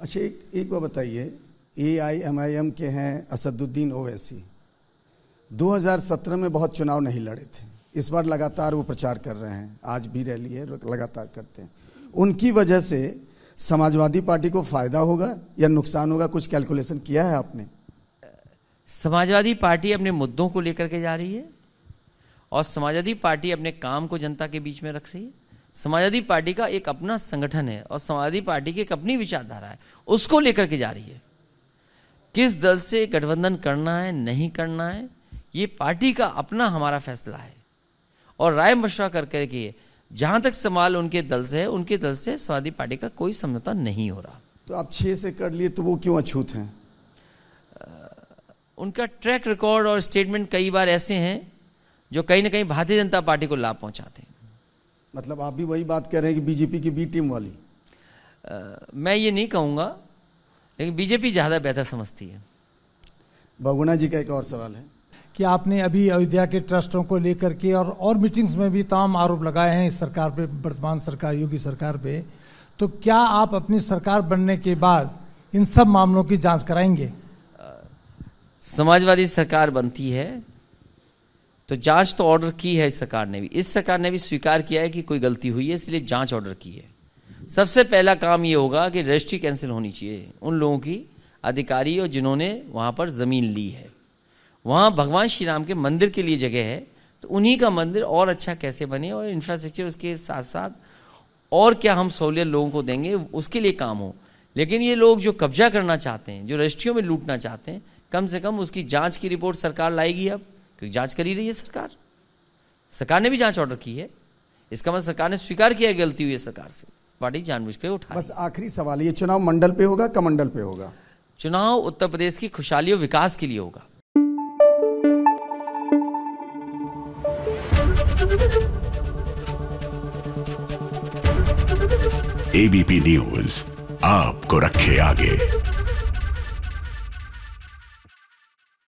अच्छा एक एक बार बताइए ए आई एम आई एम के हैं असदुद्दीन ओवैसी 2017 में बहुत चुनाव नहीं लड़े थे इस बार लगातार वो प्रचार कर रहे हैं आज भी रैली है लगातार करते हैं उनकी वजह से समाजवादी पार्टी को फायदा होगा या नुकसान होगा कुछ कैलकुलेशन किया है आपने समाजवादी पार्टी अपने मुद्दों को लेकर के जा रही है और समाजवादी पार्टी अपने काम को जनता के बीच में रख रही है समाजवादी पार्टी का एक अपना संगठन है और समाजवादी पार्टी की एक अपनी विचारधारा है उसको लेकर के जा रही है किस दल से गठबंधन करना है नहीं करना है ये पार्टी का अपना हमारा फैसला है और राय मशवरा कर करके जहां तक सवाल उनके दल से है उनके दल से समाजवादी पार्टी का कोई समझौता नहीं हो रहा तो आप छह से कर लिए तो वो क्यों अछूत हैं उनका ट्रैक रिकॉर्ड और स्टेटमेंट कई बार ऐसे हैं जो कहीं ना कहीं भारतीय जनता पार्टी को लाभ पहुंचाते हैं मतलब आप भी वही बात कह रहे हैं कि बीजेपी की बी टीम वाली आ, मैं ये नहीं कहूँगा लेकिन बीजेपी ज़्यादा बेहतर समझती है बगुना जी का एक और सवाल है कि आपने अभी अयोध्या के ट्रस्टों को लेकर के और और मीटिंग्स में भी तमाम आरोप लगाए हैं इस सरकार पे वर्तमान सरकार योगी सरकार पे तो क्या आप अपनी सरकार बनने के बाद इन सब मामलों की जांच कराएंगे समाजवादी सरकार बनती है तो जांच तो ऑर्डर की है इस सरकार ने भी इस सरकार ने भी स्वीकार किया है कि कोई गलती हुई है इसलिए जांच ऑर्डर की है सबसे पहला काम ये होगा कि रजिस्ट्री कैंसिल होनी चाहिए उन लोगों की अधिकारी और जिन्होंने वहाँ पर ज़मीन ली है वहाँ भगवान श्री राम के मंदिर के लिए जगह है तो उन्हीं का मंदिर और अच्छा कैसे बने और इंफ्रास्ट्रक्चर उसके साथ साथ और क्या हम सहूलियत लोगों को देंगे उसके लिए काम हो लेकिन ये लोग जो कब्जा करना चाहते हैं जो रजिस्ट्रियों में लूटना चाहते हैं कम से कम उसकी जांच की रिपोर्ट सरकार लाएगी अब क्योंकि जांच कर ही रही है सरकार सरकार ने भी जांच ऑर्डर की है इसका मतलब सरकार ने स्वीकार किया गलती हुई है सरकार से पार्टी जानबूझ कर उठा बस आखिरी सवाल ये चुनाव मंडल पे होगा कमंडल पे होगा चुनाव उत्तर प्रदेश की खुशहाली और विकास के लिए होगा एबीपी न्यूज आपको रखे आगे